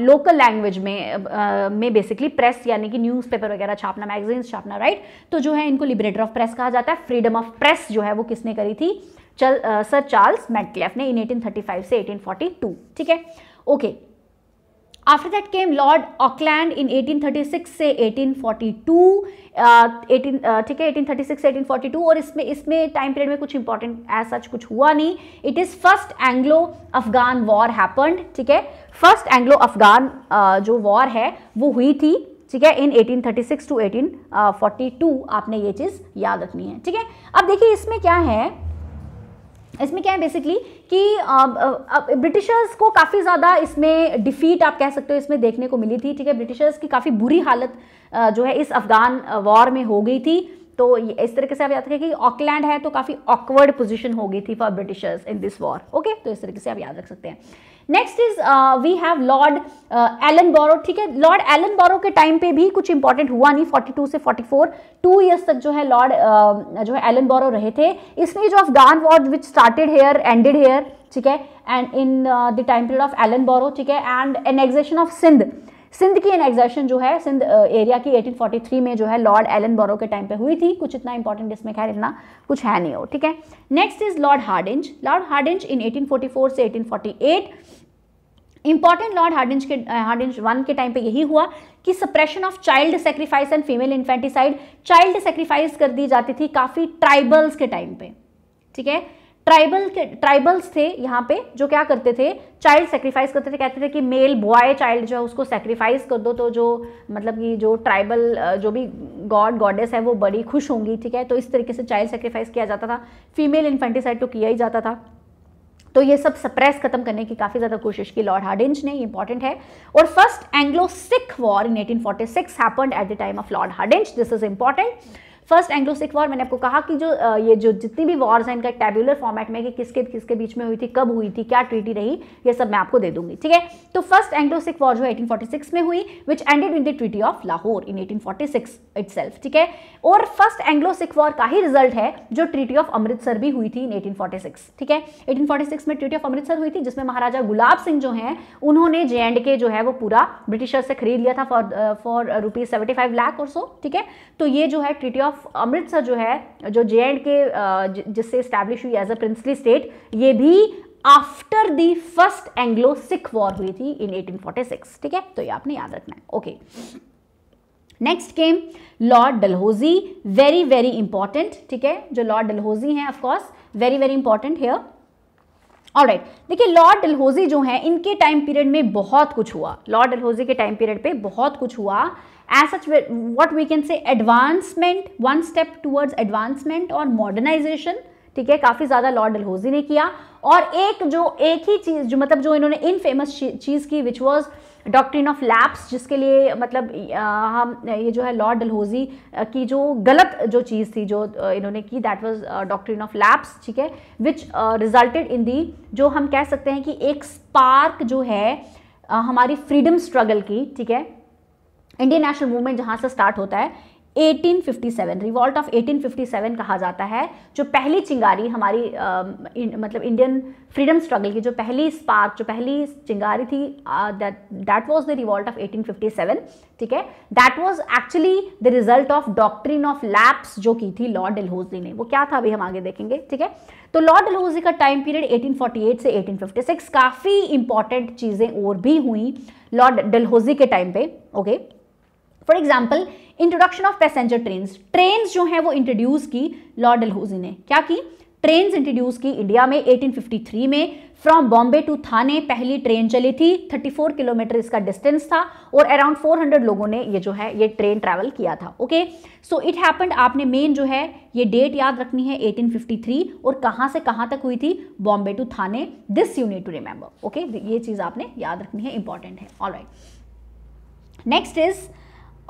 लोकल uh, लैंग्वेज में uh, में बेसिकली प्रेस यानी कि न्यूज़पेपर वगैरह छापना मैगजीन्स छापना राइट तो जो है इनको लिबरेटर ऑफ प्रेस कहा जाता है फ्रीडम ऑफ प्रेस जो है वो किसने करी थी चल सर चार्ल्स मैटक्लेफ ने इन 1835 से 1842 ठीक है okay okay. After that came Lord Auckland in 1836 से 1842 एटीन uh, uh, ठीक है 1836 से 1842 और इसमें इसमें टाइम पीरियड में कुछ इंपॉर्टेंट एज सच कुछ हुआ नहीं it is first Anglo Afghan war happened ठीक है फर्स्ट एंग्लो अफगान जो वॉर है वो हुई थी ठीक है इन 1836 टू 1842 आपने ये चीज़ याद रखनी है ठीक है अब देखिए इसमें क्या है इसमें क्या है बेसिकली कि ब्रिटिशर्स को काफ़ी ज़्यादा इसमें डिफीट आप कह सकते हो इसमें देखने को मिली थी ठीक है ब्रिटिशर्स की काफ़ी बुरी हालत जो है इस अफ़गान वॉर में हो गई थी तो इस तरीके से आप याद रखें कि ऑकलैंड है तो काफ़ी ऑकवर्ड पोजीशन हो गई थी for Britishers in this war okay तो इस तरीके से आप याद रख सकते हैं next is we have Lord Ellenborough ठीक है लॉर्ड एलन बोरो के टाइम पे भी कुछ इंपॉर्टेंट हुआ नहीं 42 से 44 टू इयर्स तक जो है लॉर्ड uh, जो है एलन बोरो रहे थे इसमें जो Afghan war which started here ended here ठीक है and in the time period of Ellenborough ठीक है and annexation of Sindh Sindh की एनेक्जेशन जो है सिंध एरिया की 1843 में जो है लॉर्ड एलन बोरो के टाइम पे हुई थी कुछ इतना इंपॉर्टेंट इसमें खैर इतना कुछ है नहीं हो ठीक है next is Lord Hardinge Lord Hardinge in 1844 से 1848 इंपॉर्टेंट लॉर्ड हार्डिंज के हार्डिंज वन के टाइम पे यही हुआ कि suppression of child sacrifice and female infanticide child sacrifice कर दी जाती थी काफ़ी ट्राइबल्स के टाइम पे ठीक है ट्राइबल के ट्राइबल्स थे यहाँ पे जो क्या करते थे चाइल्ड सेक्रीफाइस करते थे कहते थे कि मेल बॉय चाइल्ड जो है उसको सेक्रीफाइस कर दो तो जो मतलब कि जो ट्राइबल जो भी गॉड गॉडेस है वो बड़ी खुश होंगी ठीक है तो इस तरीके से चाइल्ड सेक्रीफाइस किया जाता था फीमेल इन्फेंटिसाइड तो किया ही जाता था तो ये सब सप्रेस खत्म करने की काफ़ी ज़्यादा कोशिश की लॉर्ड हार्डिंज ने इंपॉर्टेंट है और first Anglo Sikh war in eighteen forty eight the time of Lord Hardinge this is important first Anglo Sikh war मैंने आपको कहा कि जो ये जो जितनी भी वॉर्स हैं इनका टेबुलर फॉर्मेट में कि किसके किसके बीच में हुई थी कब हुई थी क्या ट्रीटी रही ये सब मैं आपको दे दूंगी ठीक है तो फर्स्ट एंग्लो सिख वॉर जो है 1846 में हुई which ended in the treaty of Lahore in 1846 forty ठीक है और फर्स्ट एंग्लो सिख वॉर का ही रिजल्ट है जो ट्रीटी ऑफ अमृतसर भी हुई थी इन एटीन ठीक है एटीन में ट्रीटी ऑफ अमृतसर हुई थी जिसमें महाराजा गुलाब सिंह जो है उन्होंने जे एंड के जो है वो पूरा ब्रिटिशर से खरीद लिया था for for rupees seventy five lakh और सो ठीक है तो ये जो है ट्रीटी ऑफ ऑफ अमृतसर जो है जो जे एंड के जिससे स्टैब्लिश हुई एज अ प्रिंसली स्टेट ये भी after the first Anglo Sikh war हुई थी इन 1846 ठीक है तो ये आपने याद रखना है okay next came Lord Dalhousie very very important ठीक है जो लॉर्ड डलहोजी हैं of course very very important here और राइट देखिए लॉर्ड डलहोजी जो हैं इनके टाइम पीरियड में बहुत कुछ हुआ लॉर्ड डलहोजी के टाइम पीरियड पे बहुत कुछ हुआ as such what we can say advancement one step towards advancement और modernization ठीक है काफ़ी ज़्यादा लॉर्ड डलहोजी ने किया और एक जो एक ही चीज़ जो मतलब जो इन्होंने इन फेमस चीज़ की which was doctrine of lapse जिसके लिए मतलब हम ये जो है लॉर्ड डलहोजी की जो गलत जो चीज़ थी जो इन्होंने की that was doctrine of lapse ठीक है विच रिजल्टेड इन दी जो हम कह सकते हैं कि एक स्पार्क जो है हमारी फ्रीडम स्ट्रगल की ठीक है इंडियन नेशनल मूवमेंट जहाँ से स्टार्ट होता है 1857 रिवॉल्ट ऑफ 1857 कहा जाता है जो पहली चिंगारी हमारी आ, इन, मतलब इंडियन फ्रीडम स्ट्रगल की जो पहली स्पार्क जो पहली चिंगारी थी that was the revolt of 1857 ठीक है that was actually the result of doctrine of lapse जो की थी लॉर्ड डलहोजी ने वो क्या था अभी हम आगे देखेंगे ठीक है तो लॉर्ड डलहोजी का टाइम पीरियड एटीन से एटीन काफ़ी इंपॉर्टेंट चीज़ें और भी हुई लॉर्ड डलहोजी के टाइम पे okay okay? For example introduction of passenger train train जो है वो इंट्रोड्यूस की लॉर्ड एलहोजी ने क्या की ट्रेन इंट्रोड्यूस की इंडिया में 1853 में फ्रॉम बॉम्बे टू थाने पहली ट्रेन चली थी 34 किलोमीटर इसका डिस्टेंस था और अराउंड 400 लोगों ने ये जो है ये ट्रेन ट्रैवल किया था ओके सो इट हैपन आपने मेन जो है ये डेट याद रखनी है 1853 और कहाँ से कहाँ तक हुई थी Bombay to Thane this you to remember okay ये चीज़ आपने याद रखनी है इंपॉर्टेंट है ऑल नेक्स्ट इज़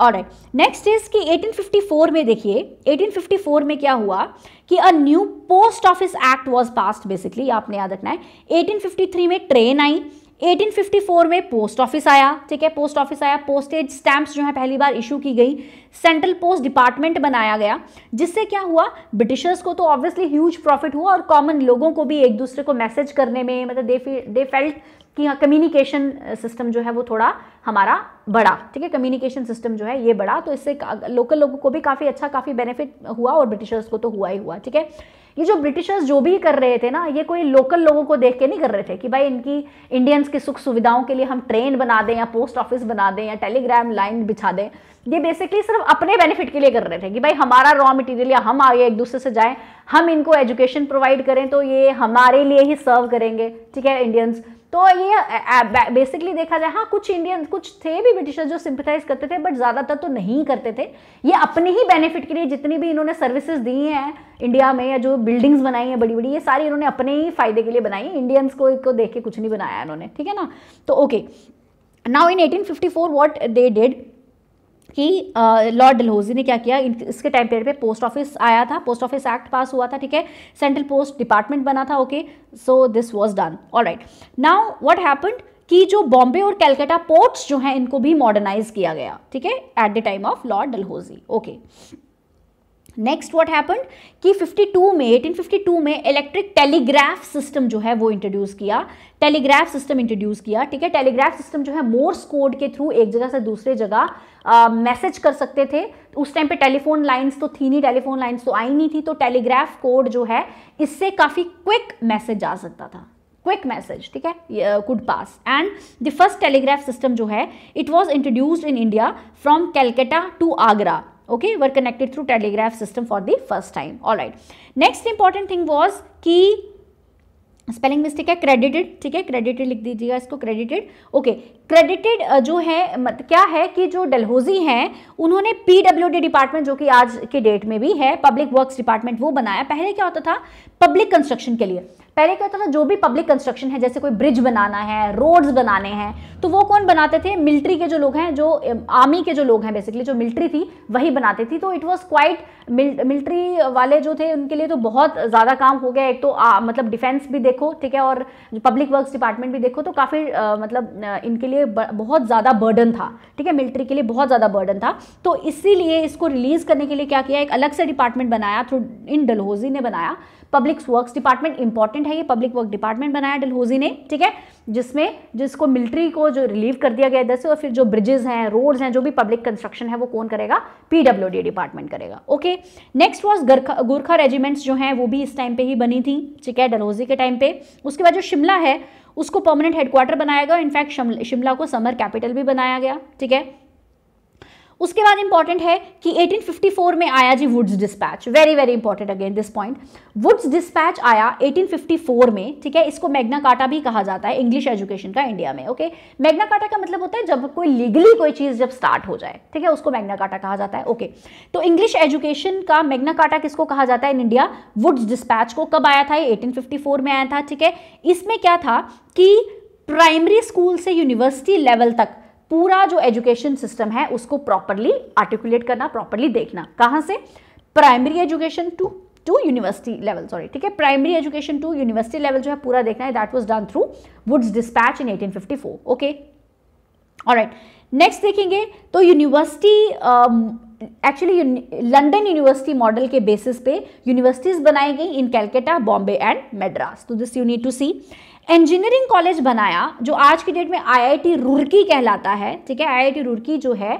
और नेक्स्ट इज कि 1854 में देखिए 1854 में क्या हुआ कि a new post office act was passed basically आपने याद रखना है 1853 में ट्रेन आई 1854 में पोस्ट ऑफिस आया ठीक है पोस्ट ऑफिस आया पोस्टेज स्टैंप्स जो है पहली बार इशू की गई सेंट्रल पोस्ट डिपार्टमेंट बनाया गया जिससे क्या हुआ ब्रिटिशर्स को तो ऑब्वियसली ह्यूज प्रॉफिट हुआ और कॉमन लोगों को भी एक दूसरे को मैसेज करने में मतलब दे दे फेल्ट कि हाँ कम्युनिकेशन सिस्टम जो है वो थोड़ा हमारा बड़ा ठीक है कम्युनिकेशन सिस्टम जो है ये बड़ा तो इससे लोकल लोगों को भी काफ़ी अच्छा काफ़ी बेनिफिट हुआ और ब्रिटिशर्स को तो हुआ ही हुआ ठीक है ये जो ब्रिटिशर्स जो भी कर रहे थे ना ये कोई लोकल लोगों को देख के नहीं कर रहे थे कि भाई इनकी इंडियंस की सुख सुविधाओं के लिए हम ट्रेन बना दें या पोस्ट ऑफिस बना दें या टेलीग्राम लाइन बिछा दें ये बेसिकली सिर्फ अपने बेनिफिट के लिए कर रहे थे कि भाई हमारा रॉ मटेरियल या हम आगे एक दूसरे से जाएं हम इनको एजुकेशन प्रोवाइड करें तो ये हमारे लिए ही सर्व करेंगे ठीक है इंडियंस तो ये बेसिकली देखा जाए हाँ कुछ इंडियन कुछ थे भी ब्रिटिशर जो सिंपथाइज करते थे बट ज़्यादातर तो नहीं करते थे ये अपने ही बेनिफिट के लिए जितनी भी इन्होंने सर्विसेज दी हैं इंडिया में या जो बिल्डिंग्स बनाई हैं बड़ी बड़ी ये सारी इन्होंने अपने ही फायदे के लिए बनाई इंडियंस को, को देख के कुछ नहीं बनाया इन्होंने ठीक है ना तो okay now in four what they did कि लॉर्ड डलहौजी ने क्या किया इसके टाइम पीरियड पे पोस्ट ऑफिस आया था पोस्ट ऑफिस एक्ट पास हुआ था ठीक है सेंट्रल पोस्ट डिपार्टमेंट बना था okay so this was done all right now what happened कि जो बॉम्बे और कैलकाटा पोर्ट्स जो हैं इनको भी मॉडर्नाइज किया गया ठीक है at the time of Lord Dalhousie okay next what happen कि 52 में 1852 में इलेक्ट्रिक टेलीग्राफ सिस्टम जो है वो इंट्रोड्यूस किया टेलीग्राफ सिस्टम इंट्रोड्यूस किया ठीक है टेलीग्राफ सिस्टम जो है मोर्स कोड के थ्रू एक जगह से दूसरे जगह मैसेज कर सकते थे उस टाइम पे टेलीफोन लाइंस तो थी नहीं टेलीफोन लाइंस तो आई नहीं थी तो टेलीग्राफ कोड जो है इससे काफ़ी क्विक मैसेज आ सकता था क्विक मैसेज ठीक है could pass and the first telegraph system जो है it was introduced in India from Calcutta to Agra okay were connected through telegraph system for the first time all right next important thing was ki spelling mistake है credited ठीक है credited लिख दीजिएगा इसको credited okay credited जो है मत, क्या है कि जो डलहोजी हैं उन्होंने पीडब्ल्यूडी डिपार्टमेंट जो कि आज के डेट में भी है पब्लिक वर्क्स डिपार्टमेंट वो बनाया पहले क्या होता था पब्लिक कंस्ट्रक्शन के लिए पहले क्या होता था जो भी पब्लिक कंस्ट्रक्शन है जैसे कोई ब्रिज बनाना है रोड्स बनाने हैं तो वो कौन बनाते थे मिलिट्री के जो लोग हैं जो आर्मी के जो लोग हैं बेसिकली जो मिलिट्री थी वही बनाते थी तो इट वॉज क्वाइट मिलिट्री वाले जो थे उनके लिए तो बहुत ज़्यादा काम हो गया एक तो आ, मतलब डिफेंस भी देखो ठीक है और पब्लिक वर्क्स डिपार्टमेंट भी देखो तो काफ़ी मतलब इनके लिए बहुत ज़्यादा बर्डन था ठीक है मिलिट्री के लिए बहुत ज़्यादा बर्डन था तो इसीलिए इसको रिलीज़ करने के लिए क्या किया एक अलग से डिपार्टमेंट बनाया थ्रू इन डलहोजी ने बनाया पब्लिक वर्क्स डिपार्टमेंट इंपॉर्टेंट है ये पब्लिक वर्क डिपार्टमेंट बनाया डलहोजी ने ठीक है जिसमें जिसको मिलिट्री को जो रिलीव कर दिया गया इधर से और फिर जो ब्रिजेस हैं रोड्स हैं जो भी पब्लिक कंस्ट्रक्शन है वो कौन करेगा पीडब्ल्यूडी डिपार्टमेंट करेगा okay next was Gorkha regiments जो हैं वो भी इस टाइम पे ही बनी थी ठीक है डलहोजी के टाइम पे उसके बाद जो शिमला है उसको परमानेंट हेडक्वार्टर बनाया गया इनफैक्ट शिमला को समर कैपिटल भी बनाया गया ठीक है उसके बाद इंपॉर्टेंट है कि 1854 में आया जी Wood's dispatch very very important again this point Wood's dispatch आया 1854 में ठीक है इसको मैग्ना काटा भी कहा जाता है इंग्लिश एजुकेशन का इंडिया में ओके मैग्ना काटा का मतलब होता है जब कोई लीगली कोई चीज़ जब स्टार्ट हो जाए ठीक है उसको मैग्ना काटा कहा जाता है ओके तो इंग्लिश एजुकेशन का मैग्ना काटा किसको कहा जाता है इन इंडिया वुड्स डिस्पैच को कब आया था एटीन 1854 में आया था ठीक है इसमें क्या था कि प्राइमरी स्कूल से यूनिवर्सिटी लेवल तक पूरा जो एजुकेशन सिस्टम है उसको प्रॉपरली आर्टिकुलेट करना प्रॉपरली देखना कहाँ से primary education to to university level sorry ठीक है primary education to university level जो है पूरा देखना है that was done through Wood's dispatch in eighteen okay all right next देखेंगे तो university actually London university model के बेसिस पे यूनिवर्सिटीज़ बनाई गई इन कैलकाटा बॉम्बे एंड मेड्रास तो this you need to see engineering college बनाया जो आज की डेट में आईआईटी रुड़की कहलाता है ठीक है आईआईटी रुड़की जो है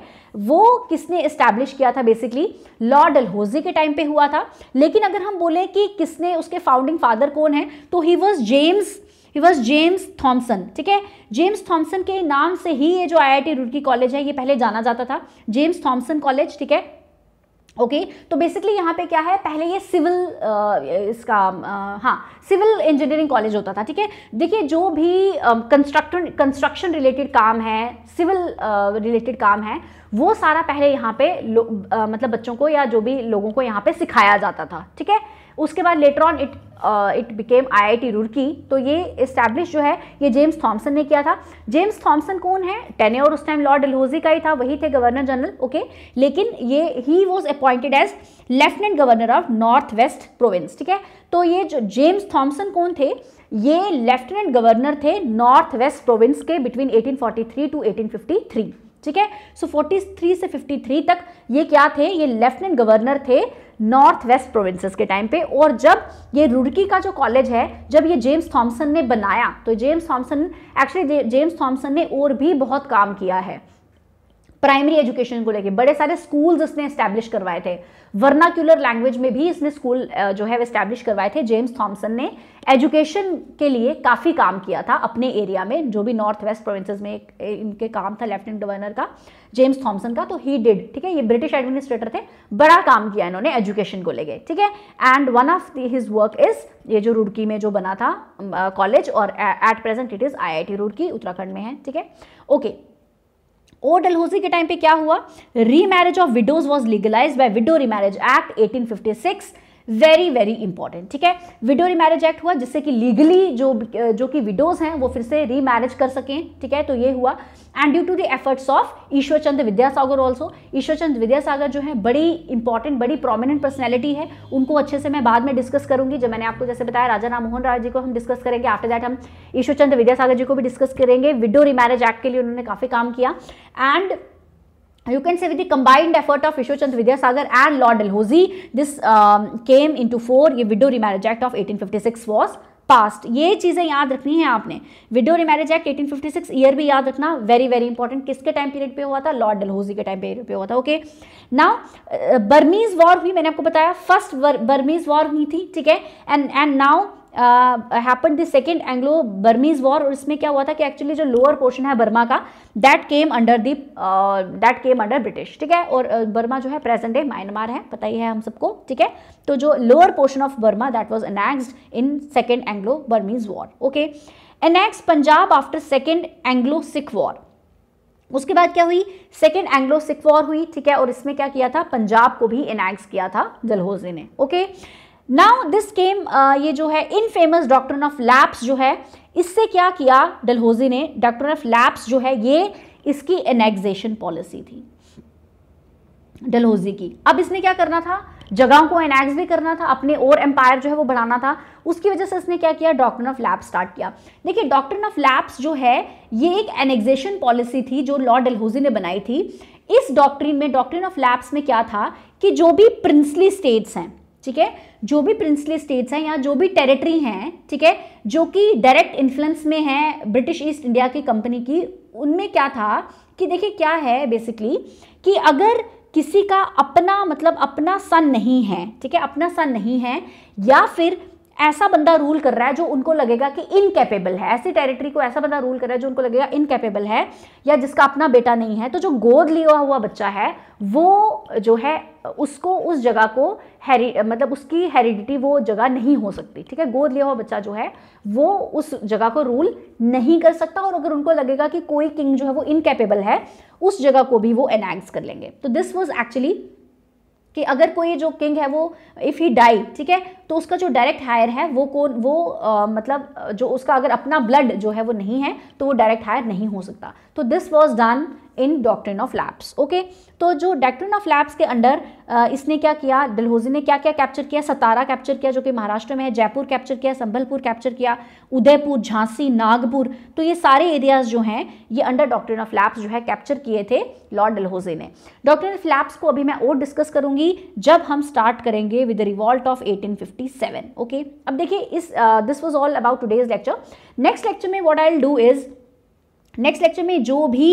वो किसने इस्टेब्लिश किया था बेसिकली लॉर्ड डलहोजी के टाइम पे हुआ था लेकिन अगर हम बोलें कि किसने उसके फाउंडिंग फादर कौन है तो he was James he was James Thomson ठीक है जेम्स थॉम्सन के नाम से ही ये जो आई रुड़की कॉलेज है ये पहले जाना जाता था जेम्स थॉम्सन कॉलेज ठीक है ओके okay, तो बेसिकली यहाँ पे क्या है पहले ये सिविल इसका आ, हाँ सिविल इंजीनियरिंग कॉलेज होता था ठीक है देखिए जो भी कंस्ट्रक्शन कंस्ट्रक्शन रिलेटेड काम है सिविल रिलेटेड काम है वो सारा पहले यहाँ पे आ, मतलब बच्चों को या जो भी लोगों को यहाँ पे सिखाया जाता था ठीक है उसके बाद later on it it became IIT Roorkee तो ये इस्टेब्लिश जो है ये जेम्स थॉम्सन ने किया था जेम्स थॉम्सन कौन है टेने और उस टाइम लॉर्ड एलहोजी का ही था वही थे गवर्नर जनरल ओके लेकिन ये he was appointed as lieutenant governor of north west province ठीक है तो ये जो जेम्स थॉम्सन कौन थे ये लेफ्टिनेंट गवर्नर थे नॉर्थ वेस्ट प्रोविंस के बिटवीन 1843 टू थ्री ठीक है सो फोर्टी थ्री से फिफ्टी थ्री तक ये क्या थे ये लेफ्टिनेंट गवर्नर थे नॉर्थ वेस्ट प्रोविंसेस के टाइम पे और जब ये रुड़की का जो कॉलेज है जब ये जेम्स थॉम्सन ने बनाया तो James Thomson actually James Thomson ने और भी बहुत काम किया है प्राइमरी एजुकेशन को लेके बड़े सारे स्कूल्स इसने स्टैब्लिश करवाए थे वर्नाक्यूलर लैंग्वेज में भी इसने स्कूल जो है वो इस्टेब्लिश करवाए थे जेम्स थॉम्सन ने एजुकेशन के लिए काफ़ी काम किया था अपने एरिया में जो भी नॉर्थ वेस्ट प्रोविंसेस में एक, इनके काम था लेफ्टिनेंट गवर्नर का जेम्स थॉमसन का तो ही डिड ठीक है ये ब्रिटिश एडमिनिस्ट्रेटर थे बड़ा काम किया इन्होंने एजुकेशन को लेके ठीक है and one of his work is ये जो रुड़की में जो बना था कॉलेज और at present it is I I T Roorkee Uttarakhand में है ठीक है ओके और डलहौजी के टाइम पे क्या हुआ remarriage of widows was legalise by widow remarriage act 1856 very very important ठीक है विडो रिमैरिज एक्ट हुआ जिससे कि लीगली जो जो कि विडोज हैं वो फिर से रीमैरिज कर सकें ठीक है तो ये हुआ and due to the efforts of Ishwarchand Vidyasagar also Ishwarchand Vidyasagar जो है बड़ी इंपॉर्टेंट बड़ी प्रोमिनेंट पर्सनैलिटी है उनको अच्छे से मैं बाद में डिस्कस करूंगी जब मैंने आपको जैसे बताया राजा राम मोहन राय जी को हम डिस्कस करेंगे आफ्टर दैट हम ईश्वरचंद विद्यासागर जी को भी डिस्कस करेंगे विडो रिमैरिज एक्ट के लिए उन्होंने काफ़ी काम किया and you can say with the combined effort of Vishwachand Vidyasagar and Lord Dalhousie, this um, came into four. ये widow remarriage act of 1856 was passed ये चीज़ें याद रखनी है आपने विडो रिमैरिज एक्ट 1856 ईयर भी याद रखना वेरी वेरी इंपॉर्टेंट किसके टाइम पीरियड पे हुआ था लॉर्ड डलहोजी के टाइम पीरियड पे हुआ था ओके नाउ बर्मीज वॉर हुई मैंने आपको बताया फर्स्ट बर्मीज वॉर हुई थी ठीक है and and now happen the second Anglo Burmese war और इसमें क्या हुआ था कि एक्चुअली जो लोअर पोर्शन है बर्मा का that came under the that came under British ठीक है और बर्मा uh, जो है प्रेजेंट डे म्यांमार है पता ही है हम सबको ठीक है तो जो lower portion of Burma that was annexed in second Anglo Burmese war okay annex Punjab after second Anglo Sikh war उसके बाद क्या हुई सेकेंड एंग्लो सिख वॉर हुई ठीक है और इसमें क्या किया था पंजाब को भी एनेक्स किया था जलहोजी ने okay okay? Now this came ये जो है इन फेमस डॉक्टर ऑफ लैप्स जो है इससे क्या किया डलहोजी ने डॉक्टर ऑफ लैप्स जो है ये इसकी एनेक्जेशन पॉलिसी थी डलहोजी की अब इसने क्या करना था जगहों को एनेक्स भी करना था अपने और एम्पायर जो है वो बढ़ाना था उसकी वजह से इसने क्या किया डॉक्टर ऑफ लैब स्टार्ट किया देखिए डॉक्टर ऑफ लैब्स जो है ये एक एनेक्जेशन पॉलिसी थी जो लॉर्ड डलहोजी ने बनाई थी इस डॉक्ट्रिन में डॉक्टर ऑफ लैब्स में क्या था कि जो भी प्रिंसली स्टेट्स हैं ठीक है जो भी प्रिंसली स्टेट्स हैं या जो भी टेरिटरी हैं ठीक है जो कि डायरेक्ट इन्फ्लुएंस में है ब्रिटिश ईस्ट इंडिया की कंपनी की उनमें क्या था कि देखिए क्या है बेसिकली कि अगर किसी का अपना मतलब अपना सन नहीं है ठीक है अपना सन नहीं है या फिर ऐसा बंदा रूल कर रहा है जो उनको लगेगा कि इनकेपेबल है ऐसी टेरिटरी को ऐसा बंदा रूल कर रहा है जो उनको लगेगा इनकेपेबल है या जिसका अपना बेटा नहीं है तो जो गोद लिया हुआ बच्चा है वो जो है उसको उस जगह को हेरी मतलब उसकी हेरिडिटी वो जगह नहीं हो सकती ठीक है गोद लिया हुआ बच्चा जो है वो उस जगह को रूल नहीं कर सकता और अगर उनको लगेगा कि कोई किंग जो है वो इनकेपेबल है उस जगह को भी वो एनैक्स कर लेंगे तो दिस वॉज एक्चुअली कि अगर कोई जो किंग है वो इफ़ ही डाई ठीक है तो उसका जो डायरेक्ट हायर है वो कौन वो आ, मतलब जो उसका अगर अपना ब्लड जो है वो नहीं है तो वो डायरेक्ट हायर नहीं हो सकता तो this was done in doctrine of lapse okay तो जो डॉक्ट्रिन ऑफ लैब्स के अंडर इसने क्या किया डलहोजी ने क्या क्या कैप्चर किया सतारा कैप्चर किया जो कि महाराष्ट्र में है जयपुर कैप्चर किया संभलपुर कैप्चर किया उदयपुर झांसी नागपुर तो ये सारे एरियाज जो हैं ये अंडर डॉक्ट्रिन ऑफ लैब्स जो है कैप्चर किए थे लॉर्ड डलहौजी ने डॉक्ट्रिन ऑफ लैब्स को अभी मैं और डिस्कस करूंगी जब हम स्टार्ट करेंगे with revolt of eighteen okay अब देखिए इस this was all about today's lecture next lecture में what I do is next lecture में जो भी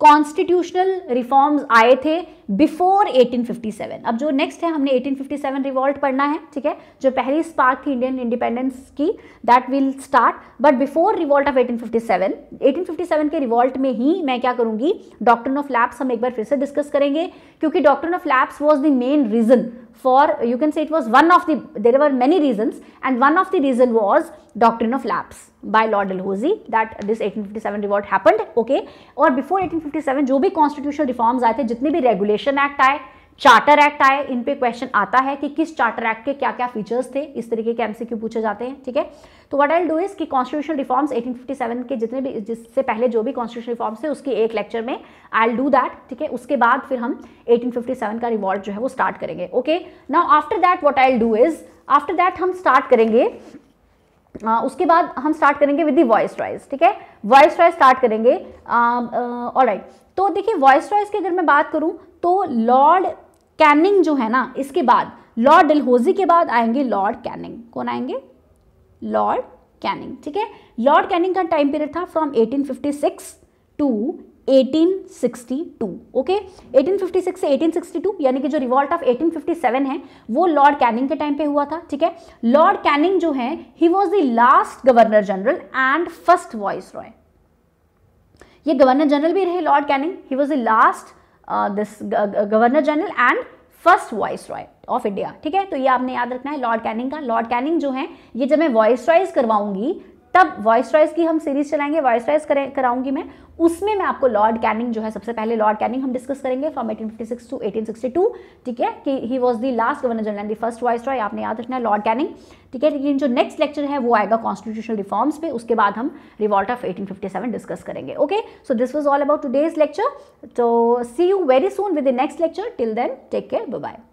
कॉन्स्टिट्यूशनल रिफॉर्म्स आए थे बिफोर 1857 अब जो नेक्स्ट है हमने 1857 रिवॉल्ट पढ़ना है ठीक है जो पहली स्पार्क थी इंडियन इंडिपेंडेंस की that will start but before revolt of 1857 1857 के रिवॉल्ट में ही मैं क्या करूंगी डॉक्टर ऑफ लैप्स हम एक बार फिर से डिस्कस करेंगे क्योंकि doctrine of lapse was the main reason for you can say it was one of the there were many reasons and one of the reason was doctrine of lapse by Lord Dalhousie that this 1857 revolt happened okay or before 1857 जो भी constitutional reforms आए the, जितने भी regulation act आए charter act आए इन पे question आता है कि किस चार्टर एक्ट के क्या क्या फीचर्स थे इस तरीके के एमसीक्यू पूछे जाते हैं ठीक है तो व्हाट आई डू इज कि कॉन्स्टिट्यूशन रिफॉर्म्स 1857 के जितने भी जिससे पहले जो भी कॉन्स्टिट्यूशन रिफॉर्म्स थे उसकी एक लेक्चर में आई एल डू दैट ठीक है उसके बाद फिर हम एटीन का रिवॉर्ड जो है वो स्टार्ट करेंगे okay now after that what I'll do is after that हम स्टार्ट करेंगे आ, उसके बाद हम स्टार्ट करेंगे विद दी वॉइस राइज ठीक है वॉइस राइज स्टार्ट करेंगे ऑलराइट तो देखिए वॉइस राइज की अगर मैं बात करूं तो लॉर्ड कैनिंग जो है ना इसके बाद लॉर्ड डिलहोजी के बाद आएंगे लॉर्ड कैनिंग कौन आएंगे लॉर्ड कैनिंग ठीक है लॉर्ड कैनिंग का टाइम पीरियड था फ्रॉम 1856 टू 1862 ओके okay? 1856 से 1862 यानी कि जो रिवॉल्ट ऑफ 1857 है वो लॉर्ड कैनिंग के टाइम पे हुआ था ठीक है लॉर्ड कैनिंग जो है he was the last governor general and first viceroy ये गवर्नर जनरल भी रहे Lord Canning he was the last this governor general and first viceroy of India ठीक है तो ये आपने याद रखना है लॉर्ड कैनिंग का लॉर्ड कैनिंग जो है ये जब मैं वॉइस रॉयज करवाऊंगी तब वॉइस रॉइस की हम सीरीज चलाएंगे वॉइस रॉइस कराऊंगी मैं उसमें मैं आपको लॉर्ड कैनिंग जो है सबसे पहले लॉर्ड कैनिंग हम डिस्कस करेंगे फ्रॉम 1856 टू 1862 ठीक है कि he was the last governor general and the first viceroy आपने याद रखना है लॉर्ड कैनिंग ठीक है लेकिन जो नेक्स्ट लेक्चर है वो आएगा कॉन्स्टिट्यूशनल रिफॉर्म्स पे उसके बाद हम रिवॉल्ट ऑफ एटीन डिस्कस करेंगे okay so this was all about to lecture तो see you very soon with the next lecture till then take care bye